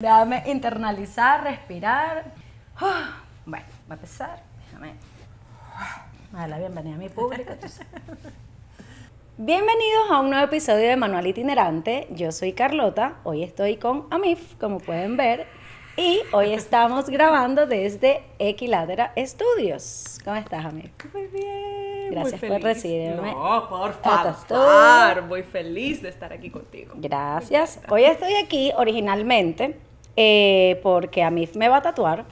Déjame internalizar, respirar. Ah, bueno, va a empezar. Déjame. dar la bienvenida a mi público. Bienvenidos a un nuevo episodio de Manual Itinerante. Yo soy Carlota. Hoy estoy con Amif, como pueden ver. Y hoy estamos grabando desde Equilátera Studios. ¿Cómo estás, Amif? Muy bien. Gracias muy feliz. por recibirme. No, por favor. Muy feliz de estar aquí contigo. Gracias. Hoy estoy aquí originalmente eh, porque Amif me va a tatuar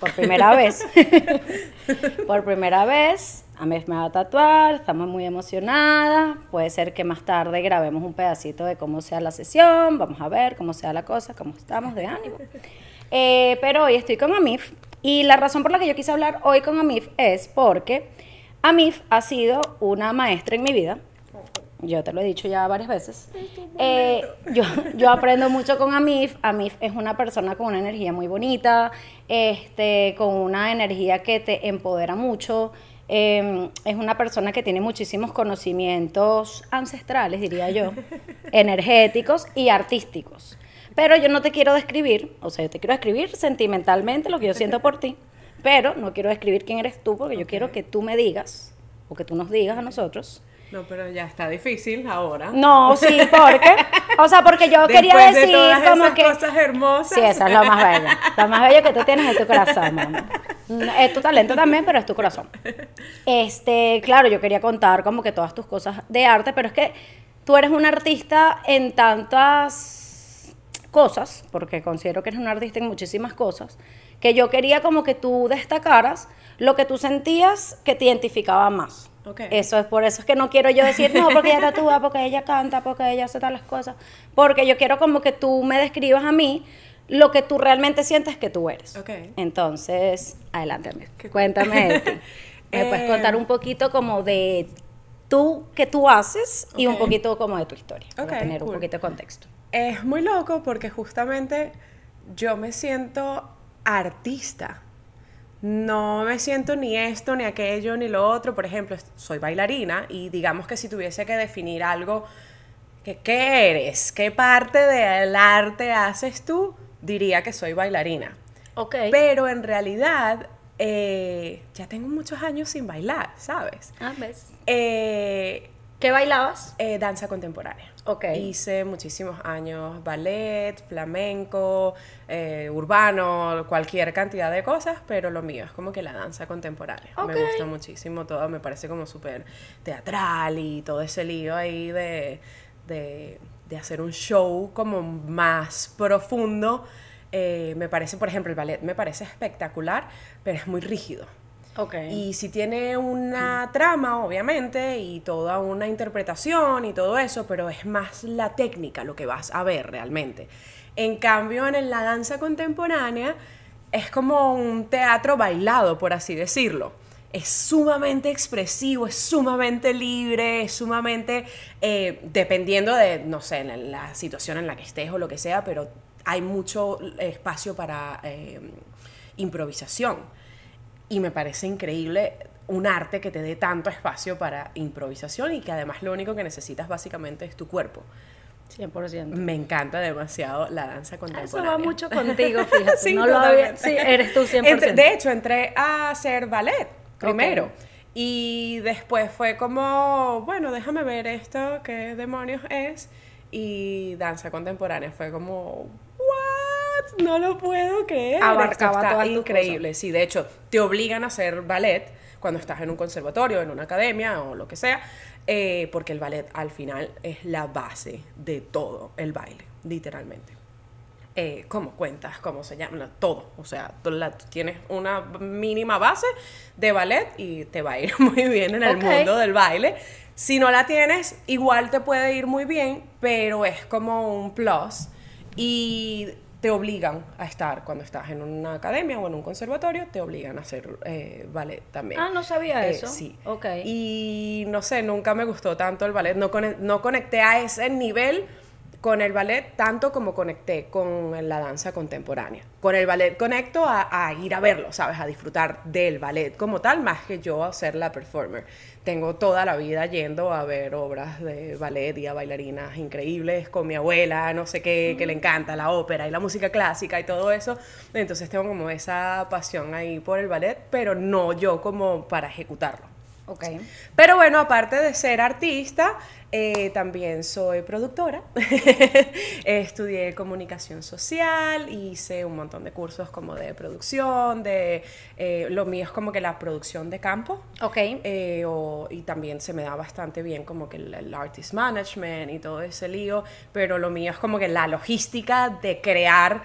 por primera vez. por primera vez, Amif me va a tatuar, estamos muy emocionadas, puede ser que más tarde grabemos un pedacito de cómo sea la sesión, vamos a ver cómo sea la cosa, cómo estamos de ánimo. Eh, pero hoy estoy con Amif y la razón por la que yo quise hablar hoy con Amif es porque Amif ha sido una maestra en mi vida yo te lo he dicho ya varias veces, eh, yo, yo aprendo mucho con Amif. Amif es una persona con una energía muy bonita, este, con una energía que te empodera mucho. Em, es una persona que tiene muchísimos conocimientos ancestrales, diría yo, energéticos y artísticos. Pero yo no te quiero describir, o sea, yo te quiero escribir sentimentalmente lo que yo siento por ti, pero no quiero describir quién eres tú porque yo quiero que tú me digas o que tú nos digas a nosotros no, pero ya está difícil ahora. No, sí, porque. O sea, porque yo quería decir de todas esas cosas hermosas. Sí, esa es lo más bello. Lo más bello que tú tienes es tu corazón, mamá. Mm, es tu talento también, pero es tu corazón. Este, claro, yo quería contar como que todas tus cosas de arte, pero es que tú eres un artista en tantas cosas, porque considero que eres un artista en muchísimas cosas, que yo quería como que tú destacaras lo que tú sentías que te identificaba más. Eso es por eso es que no quiero yo decir, no, porque ella tatúa, porque ella canta, porque ella hace todas las cosas. Porque yo quiero como que tú me describas a mí lo que tú realmente sientes que tú eres. Entonces, adelante, cuéntame. puedes contar em. un poquito como de tú, que tú haces y un poquito como de tu historia, para tener un poquito de contexto. Es muy loco porque justamente yo me siento artista no me siento ni esto, ni aquello, ni lo otro. Por ejemplo, soy bailarina y digamos que si tuviese que definir algo, que, ¿qué eres? ¿Qué parte del arte haces tú? Diría que soy bailarina. Ok. Pero en realidad eh, ya tengo muchos años sin bailar, ¿sabes? Ah, Eh, ¿Qué bailabas? Eh, danza contemporánea. Ok. Hice muchísimos años ballet, flamenco, eh, urbano, cualquier cantidad de cosas, pero lo mío es como que la danza contemporánea. Me gusta muchísimo todo, me parece como súper teatral y todo ese lío ahí de, hacer un show como más profundo. Eh, me parece, por ejemplo, el ballet me parece espectacular, pero es muy rígido. Y si tiene una trama, obviamente, y toda una interpretación y todo eso, pero es más la técnica lo que vas a ver realmente. En cambio, en la danza contemporánea es como un teatro bailado, por así decirlo es sumamente expresivo, es sumamente libre, es sumamente, eh, dependiendo de, no sé, la, la, situación en la que estés o lo que sea, pero hay mucho espacio para eh, improvisación y me parece increíble un arte que te dé tanto espacio para improvisación y que además lo único que necesitas básicamente es tu cuerpo. 100%. Me encanta demasiado la danza contemporánea. Ah, eso va mucho contigo, fíjate. no lo había, sí, eres tú 100%. de hecho, entré a hacer ballet primero. Y después fue como, bueno, déjame ver esto, qué demonios es. Y danza contemporánea fue como, no lo puedo creer. Abarcaba todo está increíble, sí. De hecho, te obligan a hacer ballet cuando estás en un conservatorio, en una academia o lo que sea, eh, porque el ballet al final es la base de todo el baile, literalmente. Eh, cómo cuentas, cómo se llama, todo. O sea, tú tienes una mínima base de ballet y te va a ir muy bien en el mundo del baile. Si no la tienes, igual te puede ir muy bien, pero es como un plus. Y te obligan a estar cuando estás en una academia o en un conservatorio, te obligan a hacer eh, ballet también. Ah, no sabía eh, eso. Sí. Ok. Y no sé, nunca me gustó tanto el ballet, no, no conecté a ese nivel con el ballet tanto como conecté con la danza contemporánea. Con el ballet conecto a, ir a verlo, ¿sabes? A disfrutar del ballet como tal, más que yo a ser la performer. Tengo toda la vida yendo a ver obras de ballet y a bailarinas increíbles con mi abuela, no sé qué, que le mm. encanta la ópera y la música clásica y todo eso. Entonces tengo como esa pasión ahí por el ballet, pero no yo como para ejecutarlo. Okay. Pero bueno, aparte de ser artista, eh, también soy productora. Estudié comunicación social, hice un montón de cursos como de producción, de eh, lo mío es como que la producción de campo. Ok. Eh, y también se me da bastante bien como que el, artist management y todo ese lío, pero lo mío es como que la logística de crear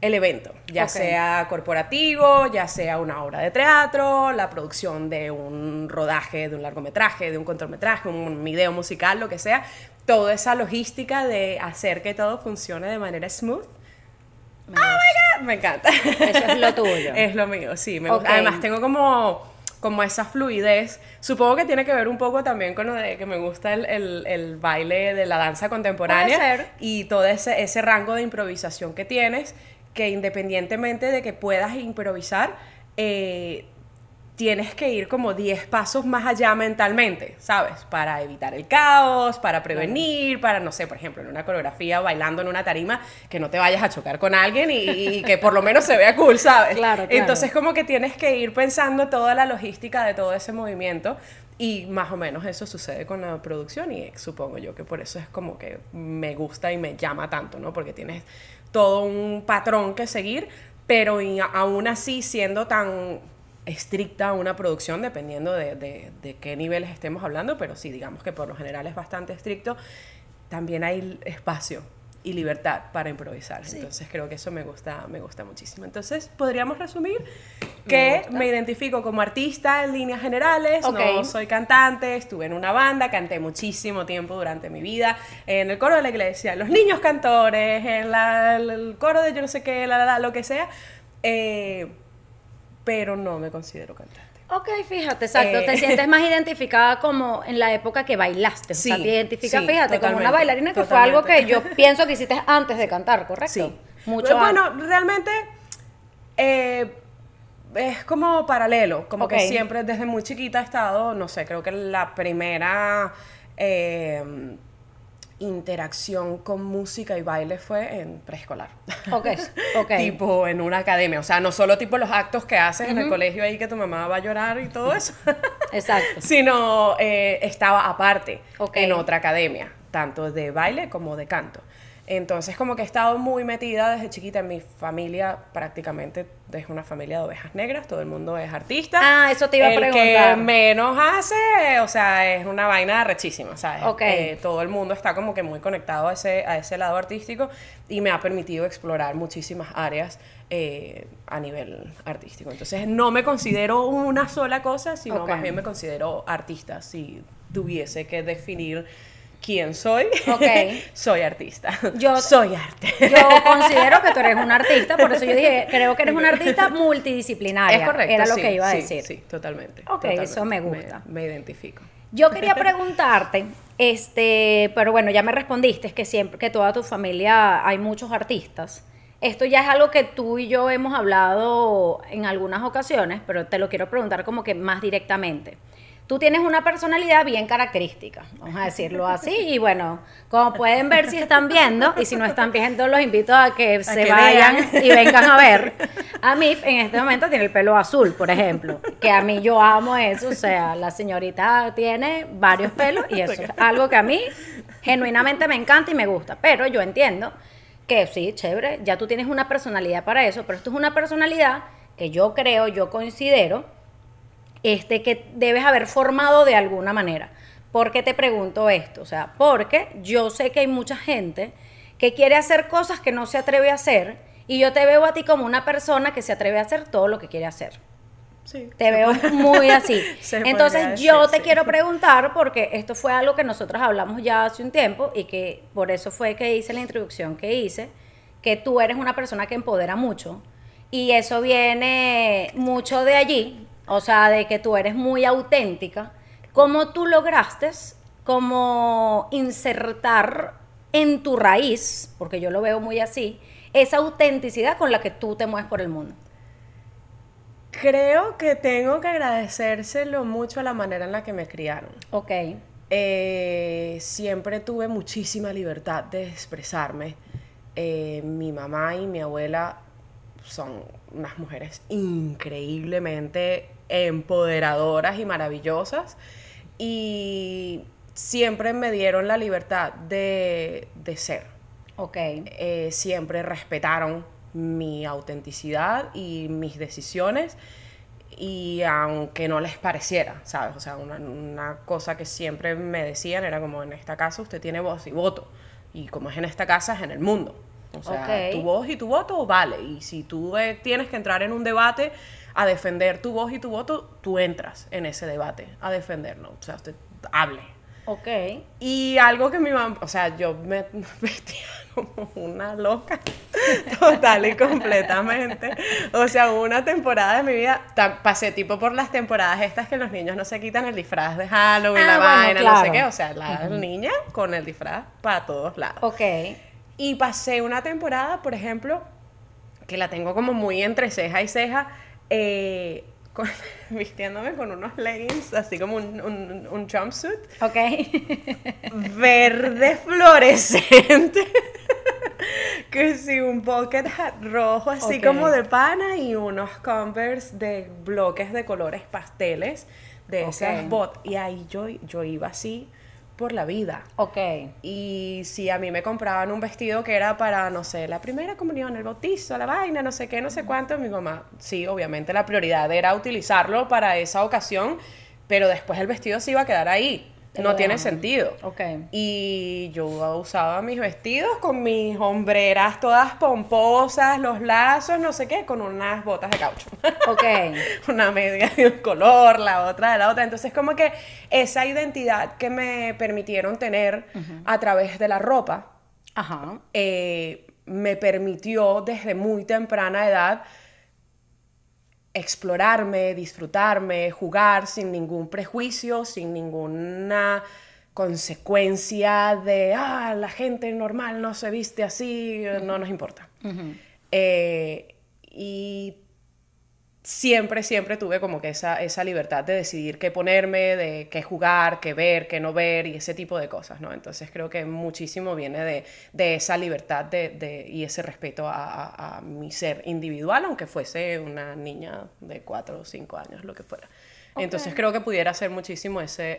el evento, ya sea corporativo, ya sea una obra de teatro, la producción de un rodaje, de un largometraje, de un cortometraje, un video musical, lo que sea, toda esa logística de hacer que todo funcione de manera smooth. oh my God, me encanta. Eso es lo tuyo. es lo mío, sí. Además tengo como como esa fluidez. Supongo que tiene que ver un poco también con lo de que me gusta el, el, el baile de la danza contemporánea y todo ese, ese rango de improvisación que tienes que independientemente de que puedas improvisar, eh, tienes que ir como 10 pasos más allá mentalmente, ¿sabes? Para evitar el caos, para prevenir, para, no sé, por ejemplo, en una coreografía, bailando en una tarima, que no te vayas a chocar con alguien y, y que por lo menos se vea cool, ¿sabes? Claro, claro. Entonces como que tienes que ir pensando toda la logística de todo ese movimiento y más o menos eso sucede con la producción y supongo yo que por eso es como que me gusta y me llama tanto, ¿no? Porque tienes todo un patrón que seguir, pero aún así siendo tan estricta una producción, dependiendo de, qué niveles estemos hablando, pero sí, digamos que por lo general es bastante estricto, también hay espacio y libertad para improvisar. Entonces creo que eso me gusta, me gusta muchísimo. Entonces podríamos resumir que me, identifico como artista en líneas generales, no soy cantante, estuve en una banda, canté muchísimo tiempo durante mi vida, en el coro de la iglesia, los niños cantores, en la, el coro de yo no sé qué, la, la, lo que sea, eh, pero no me considero cantante. Ok, fíjate, exacto. Te eh, sientes más identificada como en la época que bailaste. Sí, o sea, te identificas, fíjate, como una bailarina que fue algo que yo pienso que hiciste antes de cantar, ¿correcto? Sí. Mucho pues, bueno, realmente eh, es como paralelo, como que siempre desde muy chiquita he estado, no sé, creo que la primera... Eh, interacción con música y baile fue en preescolar. Ok, tipo en una academia. O sea, no solo tipo los actos que haces en el colegio ahí que tu mamá va a llorar y todo eso. Exacto. Sino eh, estaba aparte en otra academia, tanto de baile como de canto. Entonces, como que he estado muy metida desde chiquita en mi familia, prácticamente es una familia de ovejas negras, todo el mundo es artista. Ah, eso te iba a preguntar. que menos hace, o sea, es una vaina rechísima, ¿sabes? Eh, todo el mundo está como que muy conectado a ese, a ese lado artístico y me ha permitido explorar muchísimas áreas eh, a nivel artístico. Entonces, no me considero una sola cosa, sino más bien me considero artista, si tuviese que definir quién soy. soy artista. Yo soy arte. yo considero que tú eres un artista, por eso yo dije, creo que eres un artista multidisciplinaria. Es correcto. Era lo que iba a decir. Sí, totalmente. Ok, eso me gusta. Me, identifico. Yo quería preguntarte, este, pero bueno, ya me respondiste que siempre, que toda tu familia hay muchos artistas. Esto ya es algo que tú y yo hemos hablado en algunas ocasiones, pero te lo quiero preguntar como que más directamente tú tienes una personalidad bien característica, vamos a decirlo así. Y bueno, como pueden ver si están viendo, y si no están viendo, los invito a que se vayan y vengan a ver. A mí en este momento tiene el pelo azul, por ejemplo, que a mí yo amo eso. O sea, la señorita tiene varios pelos y eso es algo que a mí genuinamente me encanta y me gusta. Pero yo entiendo que sí, chévere, ya tú tienes una personalidad para eso, pero esto es una personalidad que yo creo, yo considero este, que debes haber formado de alguna manera. ¿Por qué te pregunto esto? O sea, porque yo sé que hay mucha gente que quiere hacer cosas que no se atreve a hacer y yo te veo a ti como una persona que se atreve a hacer todo lo que quiere hacer. Sí, te veo muy así. Entonces yo te quiero preguntar, porque esto fue algo que nosotros hablamos ya hace un tiempo y que por eso fue que hice la introducción que hice, que tú eres una persona que empodera mucho y eso viene mucho de allí, o sea, de que tú eres muy auténtica, ¿cómo tú lograste como insertar en tu raíz, porque yo lo veo muy así, esa autenticidad con la que tú te mueves por el mundo? Creo que tengo que agradecérselo mucho a la manera en la que me criaron. Ok. Eh, siempre tuve muchísima libertad de expresarme. Eh, mi mamá y mi abuela son unas mujeres increíblemente empoderadoras y maravillosas. Y siempre me dieron la libertad de, de ser. Ok. Eh, siempre respetaron mi autenticidad y mis decisiones. Y aunque no les pareciera, ¿sabes? O sea, una, cosa que siempre me decían era como, en esta casa usted tiene voz y voto. Y como es en esta casa, es en el mundo. O sea, tu voz y tu voto vale. Y si tú eh, tienes que entrar en un debate, a defender tu voz y tu voto, tú entras en ese debate a defenderlo. O sea, usted hable. Ok. Y algo que me mamá, o sea, yo me vestía como una loca, total y completamente. O sea, una temporada de mi vida, pasé tipo por las temporadas estas que los niños no se quitan el disfraz de Halloween, ah, la vaina, no sé qué. O sea, la niña con el disfraz para todos lados. Ok. Y pasé una temporada, por ejemplo, que la tengo como muy entre ceja y ceja, eh, vistiéndome con unos leggings, así como un, un, jumpsuit. verde fluorescente. que sí, un pocket hat rojo, así como de pana, y unos converse de bloques de colores pasteles de ese esas bot. Y ahí yo, yo iba así por la vida. Ok. Y si a mí me compraban un vestido que era para, no sé, la primera comunión, el bautizo, la vaina, no sé qué, no sé cuánto, mi mamá, sí, obviamente la prioridad era utilizarlo para esa ocasión, pero después el vestido se iba a quedar ahí no tiene sentido. Okay. Y yo usaba mis vestidos con mis hombreras todas pomposas, los lazos, no sé qué, con unas botas de caucho. Ok. una media de un color, la otra de la otra. Entonces, como que esa identidad que me permitieron tener a través de la ropa, eh, me permitió desde muy temprana edad explorarme, disfrutarme, jugar sin ningún prejuicio, sin ninguna consecuencia de, ah, la gente normal no se viste así, no nos importa. Eh, y siempre, siempre tuve como que esa, esa libertad de decidir qué ponerme, de qué jugar, qué ver, qué no ver y ese tipo de cosas, ¿no? Entonces creo que muchísimo viene de, esa libertad de, y ese respeto a, mi ser individual, aunque fuese una niña de cuatro o cinco años, lo que fuera. Entonces creo que pudiera ser muchísimo ese,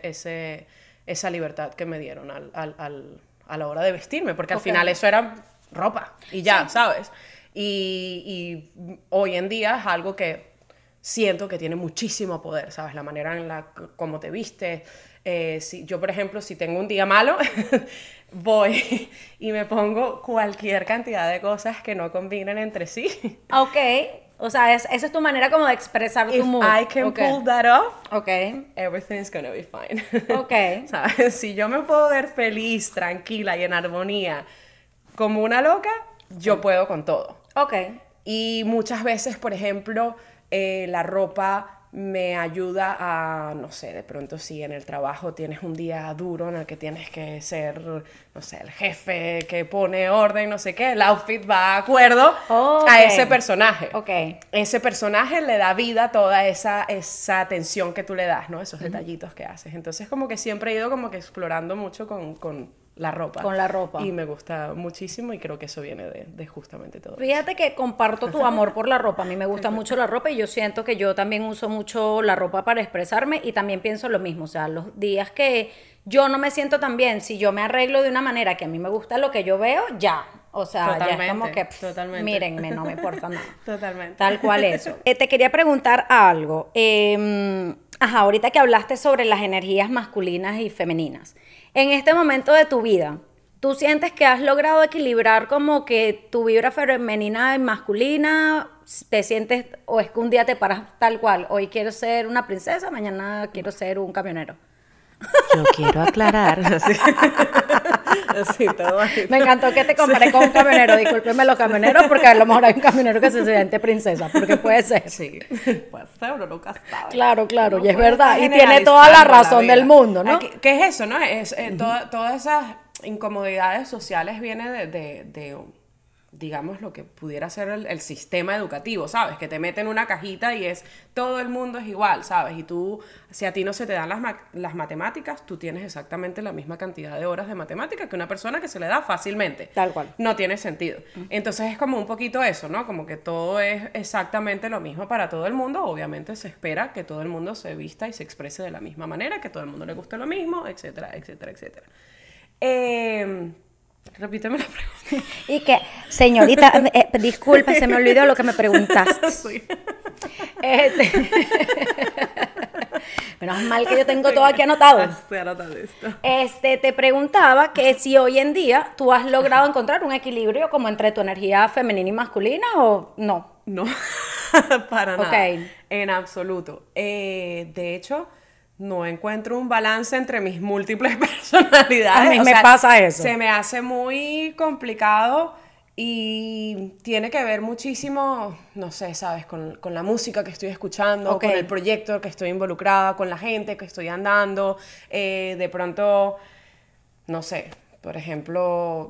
esa libertad que me dieron a la hora de vestirme, porque al final eso era ropa y ya, ¿sabes? Y, y hoy en día es algo que siento que tiene muchísimo poder, ¿sabes? La manera en la cómo te vistes. Eh, si, yo, por ejemplo, si tengo un día malo, voy y me pongo cualquier cantidad de cosas que no combinen entre sí. Ok, o sea, esa es tu manera como de expresar tu mood. Si can pull that off, okay. everything's gonna be fine. Ok. ¿Sabes? Si yo me puedo ver feliz, tranquila y en armonía como una loca, yo puedo con todo. Ok. Y muchas veces, por ejemplo, eh, la ropa me ayuda a, no sé, de pronto si en el trabajo tienes un día duro en el que tienes que ser, no sé, el jefe que pone orden, no sé qué, el outfit va a acuerdo a ese personaje. Ese personaje le da vida a toda esa, esa atención que tú le das, ¿no? Esos detallitos que haces. Entonces como que siempre he ido como que explorando mucho con la ropa. Con la ropa. Y me gusta muchísimo y creo que eso viene de, justamente todo. Fíjate que comparto tu amor por la ropa. A mí me gusta mucho la ropa y yo siento que yo también uso mucho la ropa para expresarme y también pienso lo mismo. O sea, los días que yo no me siento tan bien, si yo me arreglo de una manera que a mí me gusta lo que yo veo, ya. O sea, ya es como que, totalmente. mírenme, no me importa nada. Totalmente. Tal cual eso. Eh, te quería preguntar algo. Em, ajá, ahorita que hablaste sobre las energías masculinas y femeninas en este momento de tu vida, ¿tú sientes que has logrado equilibrar como que tu vibra femenina y masculina? ¿Te sientes, o es que un día te paras tal cual? Hoy quiero ser una princesa, mañana quiero ser un camionero. Yo quiero aclarar. Me encantó que te comparé con un camionero. discúlpeme los camioneros, porque a lo mejor hay un camionero que se siente princesa, porque puede ser. Sí, puede ser, Claro, claro, y es verdad. Y tiene toda la razón del mundo, ¿no? ¿Qué es eso, no? Es, eh, todas esas incomodidades sociales vienen de, de, de digamos, lo que pudiera ser el, sistema educativo, ¿sabes? Que te meten una cajita y es todo el mundo es igual, ¿sabes? Y tú, si a ti no se te dan las, las matemáticas, tú tienes exactamente la misma cantidad de horas de matemáticas que una persona que se le da fácilmente. Tal cual. No tiene sentido. Entonces es como un poquito eso, ¿no? Como que todo es exactamente lo mismo para todo el mundo. Obviamente se espera que todo el mundo se vista y se exprese de la misma manera, que todo el mundo le guste lo mismo, etcétera, etcétera, etcétera. Eh, Repíteme la pregunta. Y que, señorita, eh, disculpe, disculpa, se me olvidó lo que me preguntaste. Este. menos mal que yo tengo todo aquí anotado. Este, te preguntaba que si hoy en día tú has logrado encontrar un equilibrio como entre tu energía femenina y masculina o no. No, para nada. En absoluto. Eh, de hecho, no encuentro un balance entre mis múltiples personalidades. A me pasa eso. Se me hace muy complicado y tiene que ver muchísimo, no sé, sabes, con, la música que estoy escuchando, con el proyecto que estoy involucrada, con la gente que estoy andando. Eh, de pronto, no sé, por ejemplo,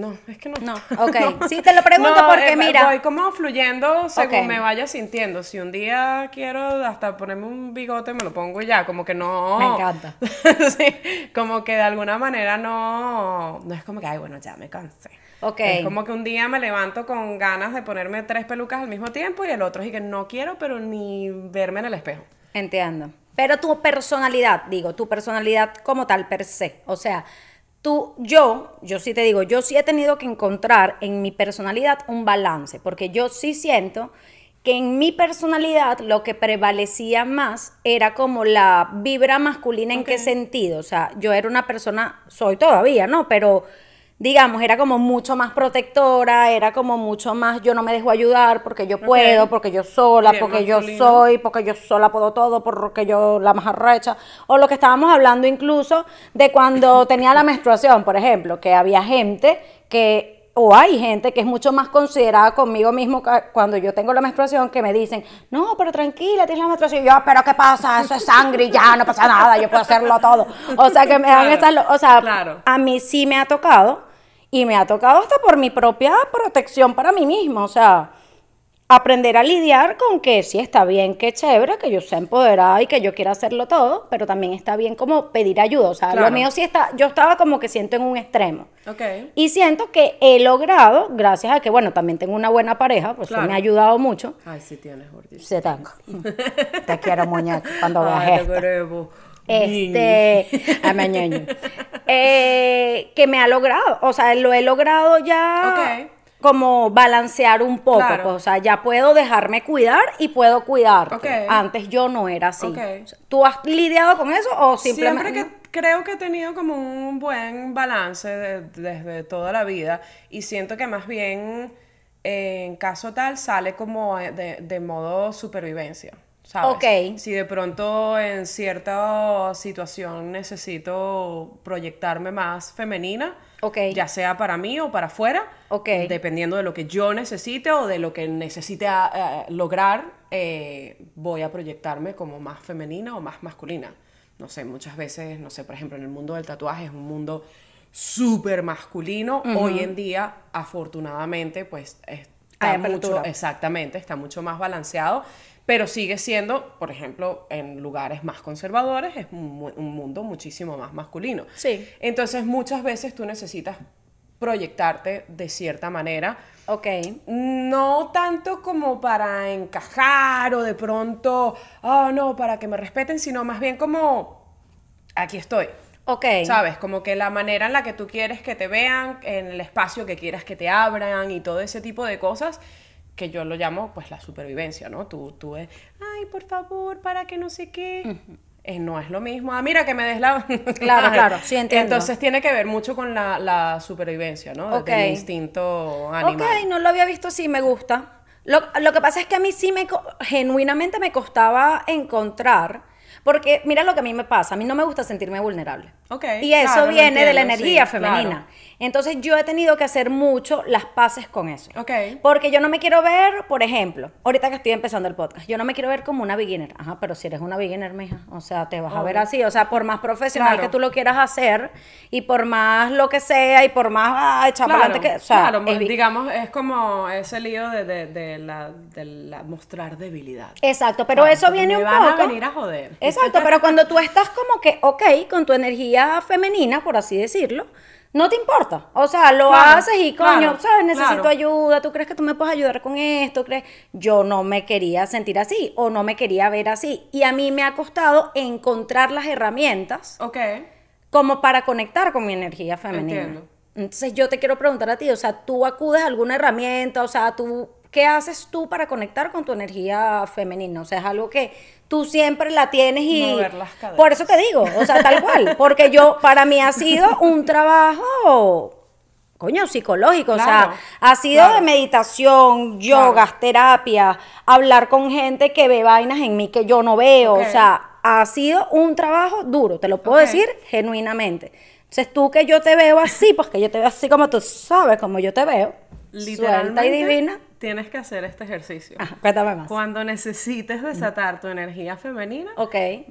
no, es que no. No, ok. Sí, te lo pregunto porque mira. Voy como fluyendo según me vaya sintiendo. Si un día quiero hasta ponerme un bigote, me lo pongo ya. Como que no. Me encanta. sí, como que de alguna manera no. No es como que, ay, bueno, ya me cansé. Ok. Es como que un día me levanto con ganas de ponerme tres pelucas al mismo tiempo y el otro es que no quiero, pero ni verme en el espejo. Entiendo. Pero tu personalidad, digo, tu personalidad como tal per se. O sea tú, yo, yo sí te digo, yo sí he tenido que encontrar en mi personalidad un balance, porque yo sí siento que en mi personalidad lo que prevalecía más era como la vibra masculina, ¿en qué sentido? O sea, yo era una persona, soy todavía, ¿no? Pero digamos, era como mucho más protectora, era como mucho más, yo no me dejo ayudar porque yo puedo, porque yo sola, porque yo soy, porque yo sola puedo todo, porque yo la más arrecha. O lo que estábamos hablando incluso de cuando tenía la menstruación, por ejemplo, que había gente que o hay gente que es mucho más considerada conmigo mismo cuando yo tengo la menstruación que me dicen, no, pero tranquila, tienes la menstruación. yo, ah, pero ¿qué pasa? Eso es sangre y ya no pasa nada, yo puedo hacerlo todo. O sea, que me dan esas. O sea, a mí sí me ha tocado y me ha tocado hasta por mi propia protección para mí mismo o sea, aprender a lidiar con que sí está bien, que chévere, que yo sea empoderada y que yo quiera hacerlo todo, pero también está bien como pedir ayuda, o sea, lo mío sí está, yo estaba como que siento en un extremo. Y siento que he logrado, gracias a que, bueno, también tengo una buena pareja, pues me ha ayudado mucho. Ay, sí tienes, Jordi. Se te, te quiero, muñeca, cuando veas este, eh, que me ha logrado, o sea, lo he logrado ya como balancear un poco, pues, o sea, ya puedo dejarme cuidar y puedo cuidar. Antes yo no era así. ¿Tú has lidiado con eso o simplemente... Siempre creo que he tenido como un buen balance desde toda la vida y siento que más bien eh, en caso tal sale como eh, de modo supervivencia. Ok. Si de pronto en cierta situación necesito proyectarme más femenina, ya sea para mí o para afuera, dependiendo de lo que yo necesite o de lo que necesite ah, ah, lograr, eh, voy a proyectarme como más femenina o más masculina. No sé, muchas veces, no sé, por ejemplo, en el mundo del tatuaje es un mundo súper masculino. Hoy en día, afortunadamente, pues... mucho, exactamente, está mucho más balanceado, pero sigue siendo, por ejemplo, en lugares más conservadores, es un, mundo muchísimo más masculino. Sí. Entonces muchas veces tú necesitas proyectarte de cierta manera. Ok. No tanto como para encajar o de pronto, ah no, para que me respeten, sino más bien como, aquí estoy. Ok. ¿Sabes? Como que la manera en la que tú quieres que te vean, en el espacio que quieras que te abran y todo ese tipo de cosas que yo lo llamo pues la supervivencia, ¿no? Tú, tú es, ay, por favor, para que no sé qué. Eh, no es lo mismo. Ah, mira que me des la. claro, claro, sí, Entonces tiene que ver mucho con la, supervivencia, ¿no? Okay. instinto animal. Ok, no lo había visto sí, me gusta. Lo, que pasa es que a mí sí me genuinamente me costaba encontrar, porque mira lo que a mí me pasa, a mí no me gusta sentirme vulnerable. Okay, y eso viene de la energía femenina. Entonces yo he tenido que hacer mucho las paces con eso. Ok. Porque yo no me quiero ver, por ejemplo, ahorita que estoy empezando el podcast, yo no me quiero ver como una beginner. Ajá, pero si eres una beginner, mija, o sea, te vas a ver así. O sea, por más profesional que tú lo quieras hacer y por más lo que sea y por más ah, claro, que. claro, pues, digamos, es como ese lío de, la, mostrar debilidad. Exacto, pero eso viene un van poco. A venir a joder. Exacto, pero cuando tú estás como que, ok, con tu energía femenina, por así decirlo no te importa. O sea, lo haces y coño, ¿sabes? Necesito ayuda, tú crees que tú me puedes ayudar con esto, crees. Yo no me quería sentir así o no me quería ver así. Y a mí me ha costado encontrar las herramientas ok como para conectar con mi energía femenina. Entiendo. Entonces yo te quiero preguntar a ti, o sea, ¿tú acudes a alguna herramienta? O sea, ¿tú ¿Qué haces tú para conectar con tu energía femenina? O sea, es algo que tú siempre la tienes y... Por eso te digo, o sea, tal cual. Porque yo, para mí ha sido un trabajo coño, psicológico. o sea, ha sido de meditación, yogas, terapia, hablar con gente que ve vainas en mí que yo no veo. O sea, ha sido un trabajo duro, te lo puedo decir genuinamente. Entonces tú que yo te veo así, pues que yo te veo así como tú sabes, como yo te veo. Literalmente. Suelta y divina tienes que hacer este ejercicio. cuéntame más. Cuando necesites desatar tu energía femenina,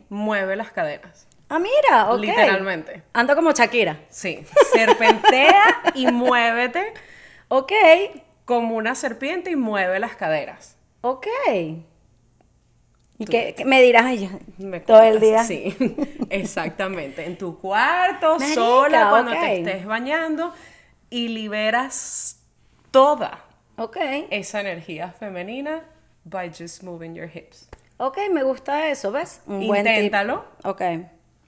mueve las caderas. Ah, mira, ok. Literalmente. Ando como Shakira. Sí. Serpentea y muévete. Ok. Como una serpiente y mueve las caderas. Ok. ¿Y qué, me dirás ella todo el día? Sí, exactamente. En tu cuarto, sola, cuando te estés bañando y liberas toda esa energía femenina by just moving your hips. Ok, me gusta eso, ¿ves? Inténtalo. ok,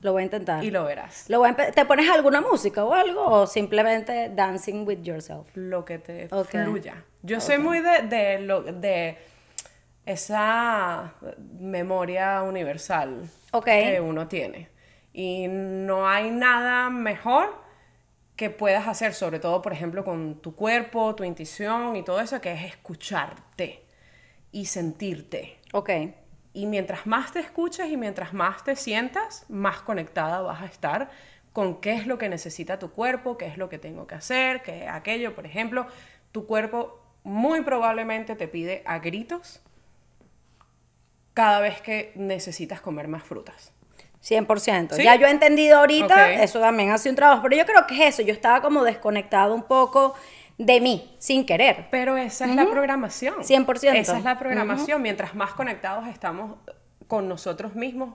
lo voy a intentar. Y lo verás. Lo ¿Te pones alguna música o algo? ¿O simplemente dancing with yourself? Lo que te okay. fluya. Yo soy muy de, lo, de esa memoria universal que uno tiene. Y no hay nada mejor que puedas hacer, sobre todo, por ejemplo, con tu cuerpo, tu intuición y todo eso, que es escucharte y sentirte. Ok. Y mientras más te escuches y mientras más te sientas, más conectada vas a estar con qué es lo que necesita tu cuerpo, qué es lo que tengo que hacer, qué aquello. Por ejemplo, tu cuerpo muy probablemente te pide a gritos cada vez que necesitas comer más frutas. 100%. Ya yo he entendido ahorita, eso también hace un trabajo, pero yo creo que es eso, yo estaba como desconectado un poco de mí, sin querer. Pero esa es la programación. 100%. Esa es la programación, mientras más conectados estamos con nosotros mismos,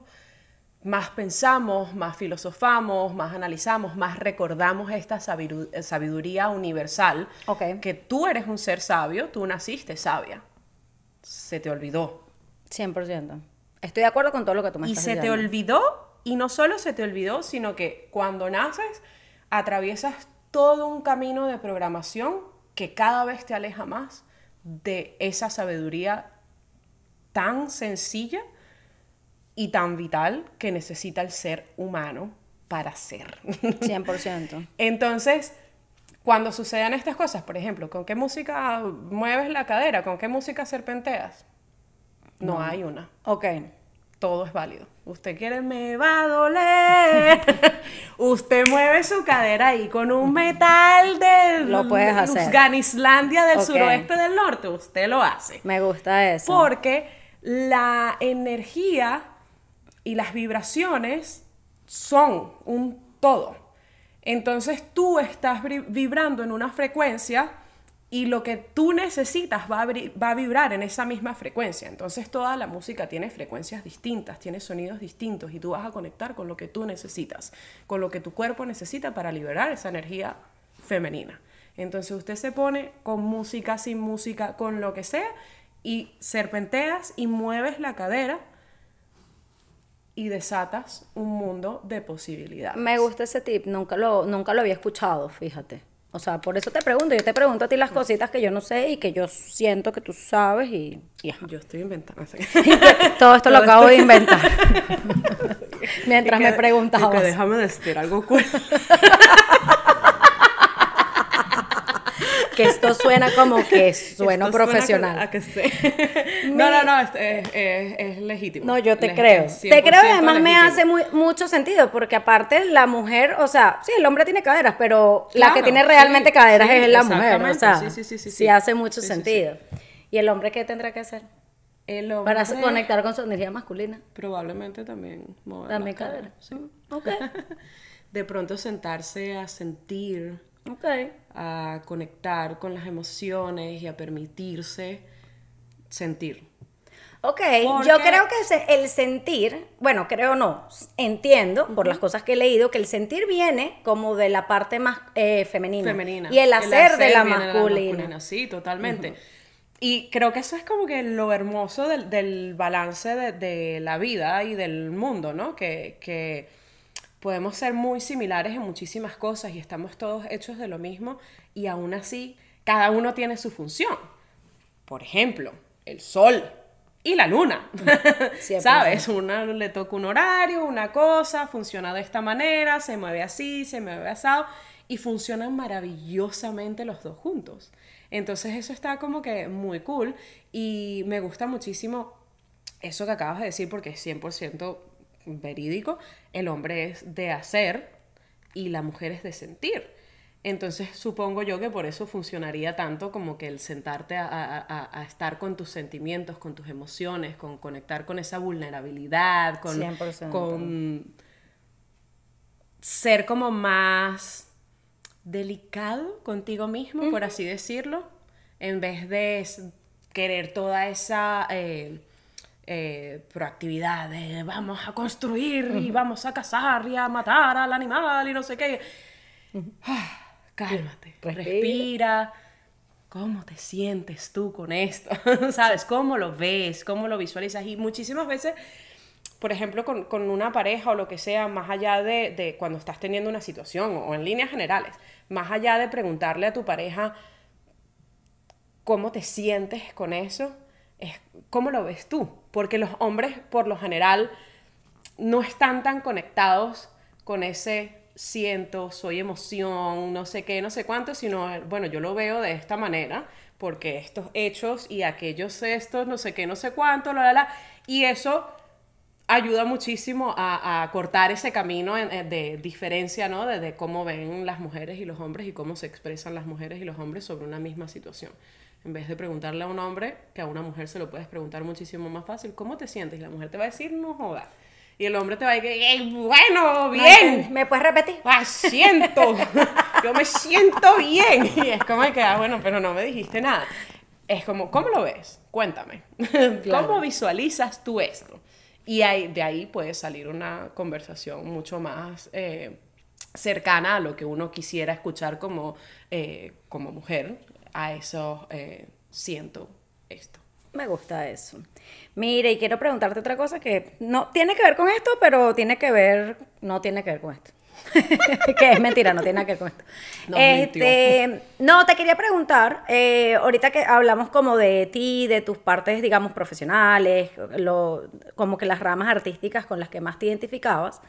más pensamos, más filosofamos, más analizamos, más recordamos esta sabiduría universal, que tú eres un ser sabio, tú naciste sabia, se te olvidó. 100%. Estoy de acuerdo con todo lo que tú me y se te olvidó, y no solo se te olvidó, sino que cuando naces atraviesas todo un camino de programación que cada vez te aleja más de esa sabiduría tan sencilla y tan vital que necesita el ser humano para ser. 100%. Entonces, cuando sucedan estas cosas, por ejemplo, ¿con qué música mueves la cadera? ¿Con qué música serpenteas? No, no. hay una. Ok todo es válido. Usted quiere, me va a doler. Usted mueve su cadera ahí con un metal de lo puedes hacer. del suroeste del norte. Usted lo hace. Me gusta eso. Porque la energía y las vibraciones son un todo. Entonces tú estás vibrando en una frecuencia y lo que tú necesitas va a, vibrar en esa misma frecuencia. Entonces toda la música tiene frecuencias distintas, tiene sonidos distintos y tú vas a conectar con lo que tú necesitas, con lo que tu cuerpo necesita para liberar esa energía femenina. Entonces usted se pone con música, sin música, con lo que sea y serpenteas y mueves la cadera y desatas un mundo de posibilidades. Me gusta ese tip, nunca lo, nunca lo había escuchado, fíjate. O sea, por eso te pregunto, yo te pregunto a ti las mm. cositas que yo no sé y que yo siento que tú sabes y... yo estoy inventando. todo esto lo acabo de inventar. Mientras me preguntabas. déjame decir algo cool. que esto suena como que sueno profesional. no, no, no, es, legítimo. No, yo te creo. Te creo que además me hace mucho sentido, porque aparte la mujer, o sea, sí, el hombre tiene caderas, pero la que tiene realmente caderas es la mujer, o sea, sí, sí, sí, sí, sí hace mucho sentido. ¿Y el hombre qué tendrá que hacer? El hombre, para conectar con su energía masculina. Probablemente también mover. También caderas? Sí. Ok. de pronto sentarse a sentir a conectar con las emociones y a permitirse sentir. Ok, yo creo que es el sentir, bueno, creo no, entiendo por las cosas que he leído que el sentir viene como de la parte más eh, femenina. Y el hacer, de, la masculina. Sí, totalmente. Y creo que eso es como que lo hermoso del, balance de, la vida y del mundo, ¿no? que podemos ser muy similares en muchísimas cosas y estamos todos hechos de lo mismo y aún así cada uno tiene su función. Por ejemplo, el sol y la luna. Mm, ¿Sabes? Una le toca un horario, una cosa, funciona de esta manera, se mueve así, se mueve asado y funcionan maravillosamente los dos juntos. Entonces eso está como que muy cool y me gusta muchísimo eso que acabas de decir porque es 100% verídico, el hombre es de hacer y la mujer es de sentir. Entonces supongo yo que por eso funcionaría tanto como que el sentarte a, estar con tus sentimientos, con tus emociones, con conectar con esa vulnerabilidad, con, ser como más delicado contigo mismo, por así decirlo, en vez de querer toda esa... Eh, eh, proactividad vamos a construir y vamos a cazar y a matar al animal y no sé qué. Ah, cálmate, respira. ¿Cómo te sientes tú con esto? ¿Sabes? ¿Cómo lo ves? ¿Cómo lo visualizas? Y muchísimas veces, por ejemplo, con, una pareja o lo que sea, más allá de, de cuando estás teniendo una situación o en líneas generales, más allá de preguntarle a tu pareja cómo te sientes con eso, cómo lo ves tú, porque los hombres por lo general no están tan conectados con ese siento, soy emoción, no sé qué, no sé cuánto, sino, bueno, yo lo veo de esta manera, porque estos hechos y aquellos estos, no sé qué, no sé cuánto, la, la, la, y eso ayuda muchísimo a, cortar ese camino de diferencia, ¿no? de, cómo ven las mujeres y los hombres y cómo se expresan las mujeres y los hombres sobre una misma situación. En vez de preguntarle a un hombre, que a una mujer se lo puedes preguntar muchísimo más fácil, ¿cómo te sientes? Y la mujer te va a decir, no joda. Y el hombre te va a decir, eh, bueno, bien. ¿Me puedes repetir? Ah, siento. Yo me siento bien. Y es como que, ah, bueno, pero no me dijiste nada. Es como, ¿cómo lo ves? Cuéntame. ¿Cómo visualizas tú esto? Y de ahí puede salir una conversación mucho más eh, cercana a lo que uno quisiera escuchar como, eh, como mujer a esos eh, siento esto. Me gusta eso. Mire, y quiero preguntarte otra cosa que no tiene que ver con esto, pero tiene que ver, no tiene que ver con esto. que es mentira, no tiene que ver con esto. No, este, no te quería preguntar, eh, ahorita que hablamos como de ti, de tus partes, digamos, profesionales, lo, como que las ramas artísticas con las que más te identificabas,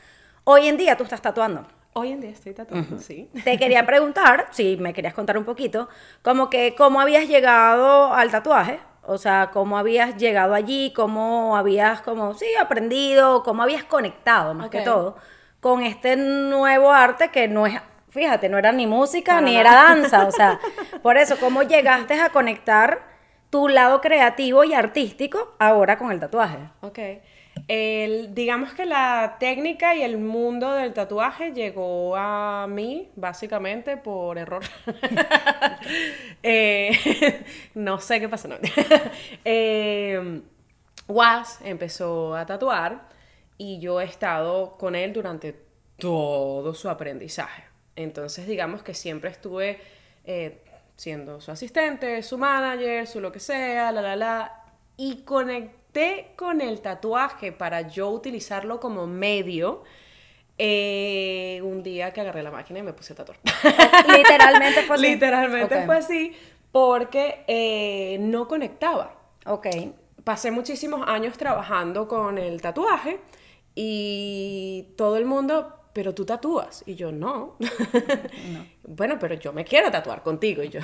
hoy en día tú estás tatuando. Hoy en día estoy tatuando, sí. Te quería preguntar, si me querías contar un poquito, como que cómo habías llegado al tatuaje, o sea, cómo habías llegado allí, cómo habías como, sí, aprendido, cómo habías conectado, más que todo, con este nuevo arte que no es, fíjate, no era ni música ni era danza, o sea, por eso, cómo llegaste a conectar tu lado creativo y artístico ahora con el tatuaje. Ok. El, digamos que la técnica y el mundo del tatuaje llegó a mí básicamente por error. Eh, no sé qué pasó. Eh, Was empezó a tatuar y yo he estado con él durante todo su aprendizaje. Entonces digamos que siempre estuve eh, siendo su asistente, su manager, su lo que sea, la, la, la. Y conecté con el tatuaje para yo utilizarlo como medio. Eh, un día que agarré la máquina y me puse a tatuar. Literalmente fue así. Literalmente fue así porque eh, no conectaba. Ok. Pasé muchísimos años trabajando con el tatuaje y todo el mundo, pero tú tatúas. Y yo no. no. bueno, pero yo me quiero tatuar contigo. Y yo,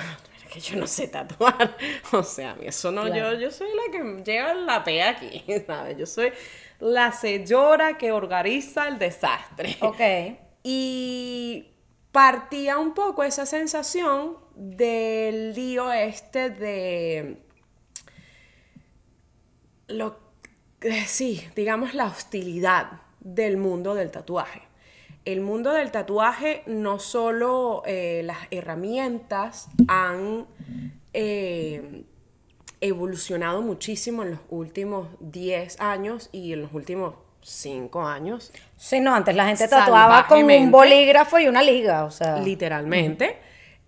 que yo no sé tatuar. O sea, no, yo, yo soy la que lleva la P aquí, ¿sabes? Yo soy la señora que organiza el desastre. Ok. Y partía un poco esa sensación del lío este de lo eh, sí, digamos la hostilidad del mundo del tatuaje el mundo del tatuaje, no solo eh, las herramientas han eh, evolucionado muchísimo en los últimos 10 años y en los últimos 5 años. Sí, no, antes la gente tatuaba con un bolígrafo y una liga, o sea. Literalmente.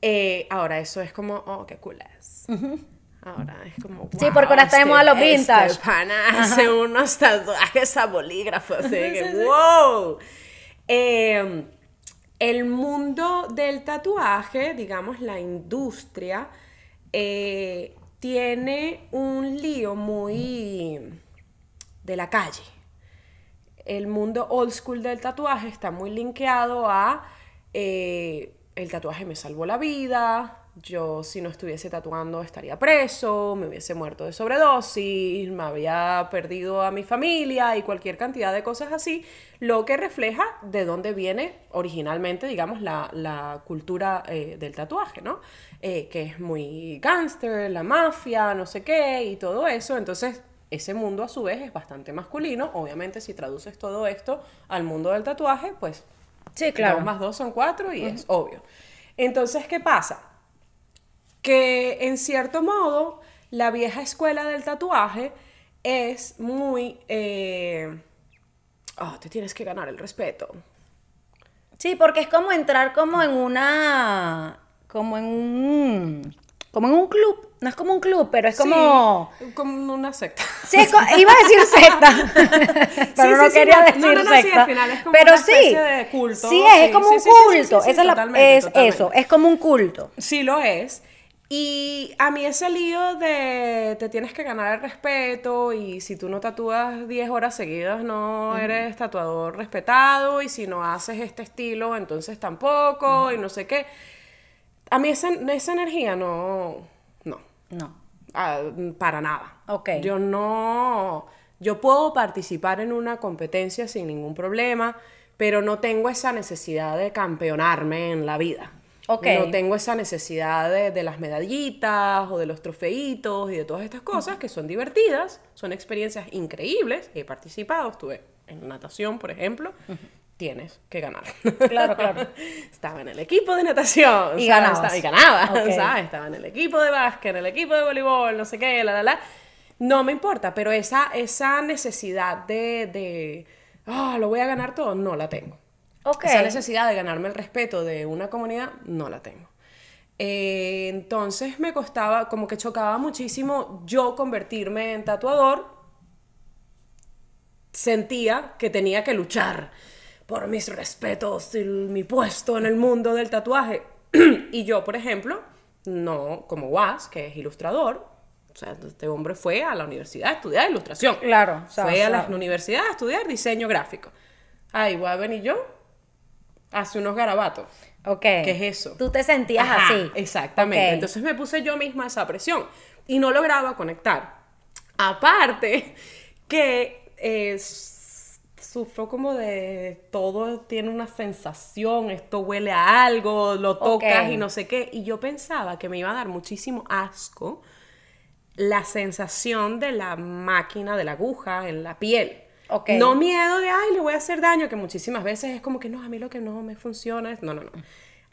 Eh, ahora eso es como, oh, qué cool es. Ahora es como. sí, porque ahora este, a los vintage. Este pana hace unos tatuajes a bolígrafo, Así que, wow. Em, el mundo del tatuaje, digamos la industria, eh, tiene un lío muy de la calle. El mundo old school del tatuaje está muy linkeado a eh, el tatuaje me salvó la vida, yo si no estuviese tatuando estaría preso, me hubiese muerto de sobredosis, me había perdido a mi familia y cualquier cantidad de cosas así, lo que refleja de dónde viene originalmente, digamos, la, cultura eh, del tatuaje, ¿no? Eh, que es muy gangster la mafia, no sé qué, y todo eso, entonces... Ese mundo a su vez es bastante masculino. Obviamente si traduces todo esto al mundo del tatuaje, pues... Sí, claro. más dos son cuatro y es obvio. Entonces, ¿qué pasa? que en cierto modo la vieja escuela del tatuaje es muy... oh, te tienes que ganar el respeto. Sí, porque es como entrar como en una... como en un... como en un club. No es como un club, pero es como... como una secta. iba a decir secta, pero no quería decir secta. al final es como pero una especie de culto. Sí, es, como un culto. es, eso, es como un culto. Sí lo es. Y a mí ese lío de te tienes que ganar el respeto y si tú no tatúas 10 horas seguidas no eres tatuador respetado y si no haces este estilo entonces tampoco y no sé qué. A mí esa, esa energía no... No. No. Ah, para nada. Ok. Yo no... Yo puedo participar en una competencia sin ningún problema, pero no tengo esa necesidad de campeonarme en la vida. No tengo esa necesidad de, las medallitas o de los trofeitos y de todas estas cosas que son divertidas, son experiencias increíbles. He participado, estuve en natación, por ejemplo. Tienes que ganar. Claro, claro. estaba en el equipo de natación. Y ganaba. Y ganaba, Estaba en el equipo de básquet, en el equipo de voleibol, no sé qué, la, la, la. No me importa, pero esa, esa necesidad de, ah, lo voy a ganar todo, no la tengo. Esa necesidad de ganarme el respeto de una comunidad no la tengo. Eh, entonces me costaba, como que chocaba muchísimo yo convertirme en tatuador. Sentía que tenía que luchar por mis respetos y mi puesto en el mundo del tatuaje. y yo, por ejemplo, no como Was, que es ilustrador. O sea, este hombre fue a la universidad a estudiar ilustración. Claro. fue a la universidad a estudiar diseño gráfico. Ahí voy a venir yo hace unos garabatos. Ok. ¿Qué es eso? Tú te sentías así. Exactamente. Entonces me puse yo misma esa presión y no lograba conectar. Aparte que eh, sufro como de todo tiene una sensación, esto huele a algo, lo tocas y no sé qué. Y yo pensaba que me iba a dar muchísimo asco la sensación de la máquina de la aguja en la piel. No miedo de, ay, le voy a hacer daño, que muchísimas veces es como que, no, a mí lo que no me funciona es, no, no, no.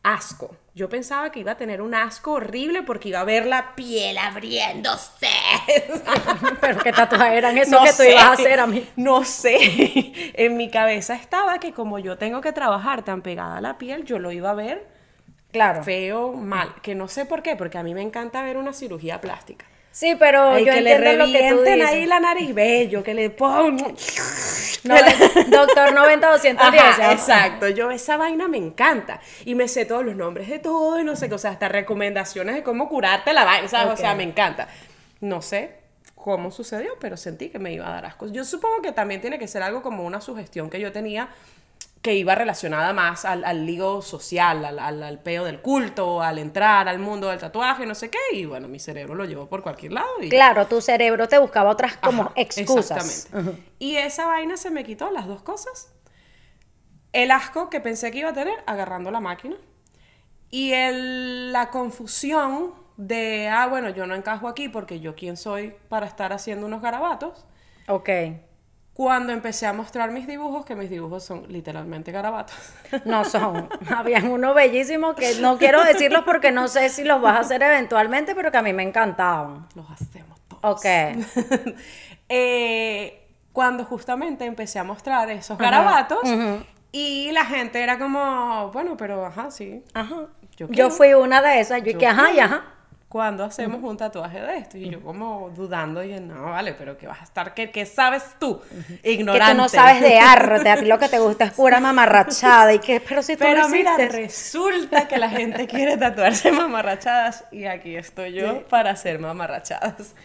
Asco. Yo pensaba que iba a tener un asco horrible porque iba a ver la piel abriéndose. Pero qué tatuajes eran eso que tú ibas a hacer a mí. No sé. en mi cabeza estaba que como yo tengo que trabajar tan pegada a la piel, yo lo iba a ver claro. feo, mal. Que no sé por qué, porque a mí me encanta ver una cirugía plástica. Sí, pero yo entiendo lo que tú dices. ahí la nariz bello, que le pongo... No, doctor 90 Exacto, yo esa vaina me encanta. Y me sé todos los nombres de todo y no sé qué, o sea, hasta recomendaciones de cómo curarte la vaina, O sea, me encanta. No sé cómo sucedió, pero sentí que me iba a dar asco. Yo supongo que también tiene que ser algo como una sugestión que yo tenía que iba relacionada más al, ligo social, al, al, peo del culto, al entrar al mundo del tatuaje, no sé qué, y bueno, mi cerebro lo llevó por cualquier lado. Claro, tu cerebro te buscaba otras como excusas. Exactamente. Y esa vaina se me quitó, las dos cosas. El asco que pensé que iba a tener agarrando la máquina y el, la confusión de, ah, bueno, yo no encajo aquí porque yo quién soy para estar haciendo unos garabatos. Ok cuando empecé a mostrar mis dibujos, que mis dibujos son literalmente garabatos. No son. Había uno bellísimo que no quiero decirlos porque no sé si los vas a hacer eventualmente, pero que a mí me encantaban. Los hacemos todos. Ok. Eh, cuando justamente empecé a mostrar esos garabatos y la gente era como, bueno, pero ajá, sí. Ajá. Yo, fui una de esas. Yo, que ajá y ajá. Cuando hacemos un tatuaje de esto? Y yo como dudando, y no, vale, pero que vas a estar, ¿qué, qué sabes tú? Ignorante. Que tú no sabes de arte, a ti lo que te gusta es pura mamarrachada, y que, pero si tú Pero mira, resulta que la gente quiere tatuarse mamarrachadas, y aquí estoy yo para hacer mamarrachadas.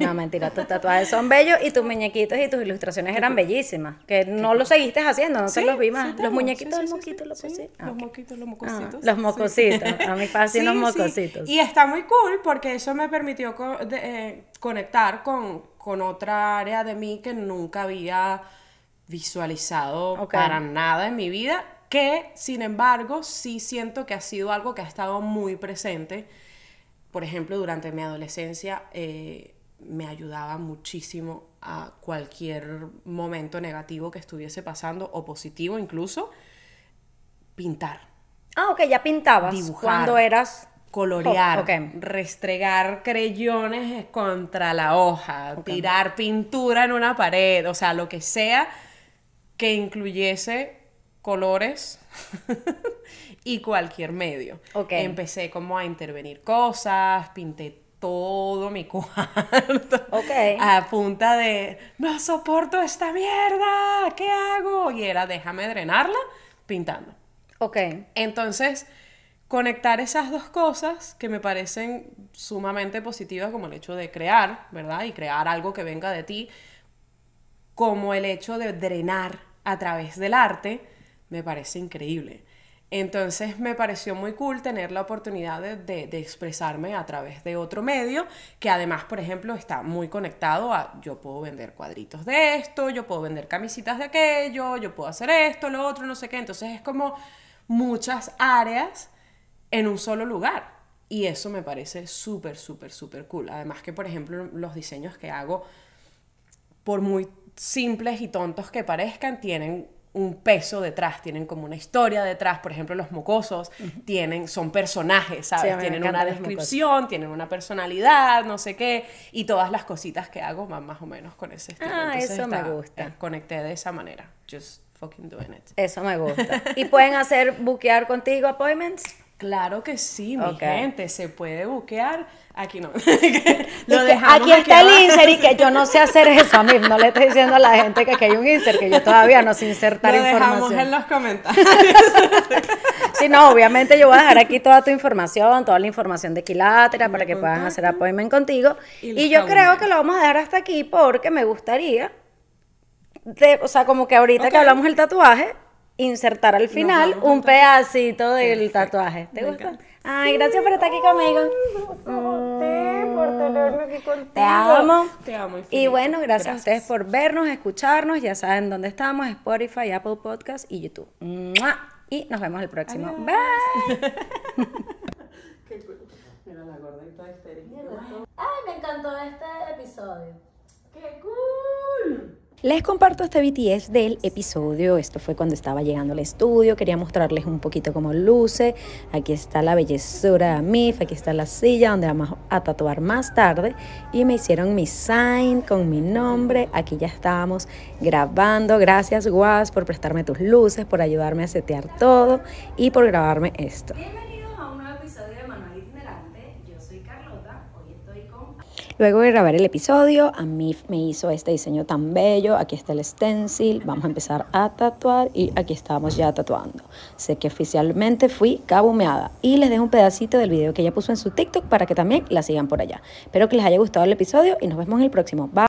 No, mentira, tus tatuajes son bellos y tus muñequitos y tus ilustraciones eran bellísimas. Que no lo seguiste haciendo, no se los vi más. los muñequitos, los moquitos, los Los moquitos, los mocositos. los mocositos, a mí parecen los mocositos. Y está muy cool porque eso me permitió eh, conectar con, otra área de mí que nunca había visualizado para nada en mi vida, que sin embargo sí siento que ha sido algo que ha estado muy presente por ejemplo, durante mi adolescencia eh, me ayudaba muchísimo a cualquier momento negativo que estuviese pasando o positivo incluso, pintar. Ah, ok, ya pintabas. Dibujar. Cuando eras colorear, restregar creyones contra la hoja, tirar pintura en una pared, o sea, lo que sea que incluyese colores y cualquier medio. Empecé como a intervenir cosas, pinté todo mi cuarto. A punta de, no soporto esta mierda, ¿qué hago? Y era, déjame drenarla pintando. Ok. Entonces, conectar esas dos cosas que me parecen sumamente positivas, como el hecho de crear, ¿verdad? Y crear algo que venga de ti, como el hecho de drenar a través del arte, me parece increíble. Entonces me pareció muy cool tener la oportunidad de, expresarme a través de otro medio que además, por ejemplo, está muy conectado a yo puedo vender cuadritos de esto, yo puedo vender camisitas de aquello, yo puedo hacer esto, lo otro, no sé qué. Entonces es como muchas áreas en un solo lugar. Y eso me parece súper, súper, súper cool. Además que, por ejemplo, los diseños que hago, por muy simples y tontos que parezcan, tienen un peso detrás, tienen como una historia detrás, por ejemplo, los mocosos tienen, son personajes, ¿sabes? tienen una descripción, tienen una personalidad, no sé qué, y todas las cositas que hago van más o menos con ese estilo. Ah, eso me gusta. Eh, conecté de esa manera, just fucking doing it. Eso me gusta. ¿Y pueden hacer buquear contigo appointments? Claro que sí, mi gente, se puede buquear. Aquí no. aquí, está el insert y que yo no sé hacer eso. A mí no le estoy diciendo a la gente que aquí hay un insert, que yo todavía no sé insertar información. Lo dejamos en los comentarios. sí, no, obviamente yo voy a dejar aquí toda tu información, toda la información de Quilátera para que puedan hacer appointment contigo. Y, yo creo que lo vamos a dejar hasta aquí porque me gustaría de, o sea, como que ahorita que hablamos del tatuaje, insertar al final un pedacito del tatuaje. ¿Te gusta? Ay, gracias por estar aquí conmigo. Mm. Te amo. Te amo. Y bueno, gracias, a ustedes por vernos, escucharnos. Ya saben dónde estamos: Spotify, Apple Podcast y YouTube. Y nos vemos el próximo. Bye. Mira la gordita Ay, me encantó este episodio. ¡Qué cool! Les comparto este BTS del episodio. Esto fue cuando estaba llegando al estudio. Quería mostrarles un poquito cómo luce. Aquí está la belleza de Mif. Aquí está la silla donde vamos a tatuar más tarde. Y me hicieron mi sign con mi nombre. Aquí ya estábamos grabando. Gracias, Guas, por prestarme tus luces, por ayudarme a setear todo y por grabarme esto. Luego de grabar el episodio, a mí me hizo este diseño tan bello. Aquí está el stencil. Vamos a empezar a tatuar y aquí estamos ya tatuando. Sé que oficialmente fui cabumeada y les dejo un pedacito del video que ella puso en su TikTok para que también la sigan por allá. Espero que les haya gustado el episodio y nos vemos en el próximo. Bye.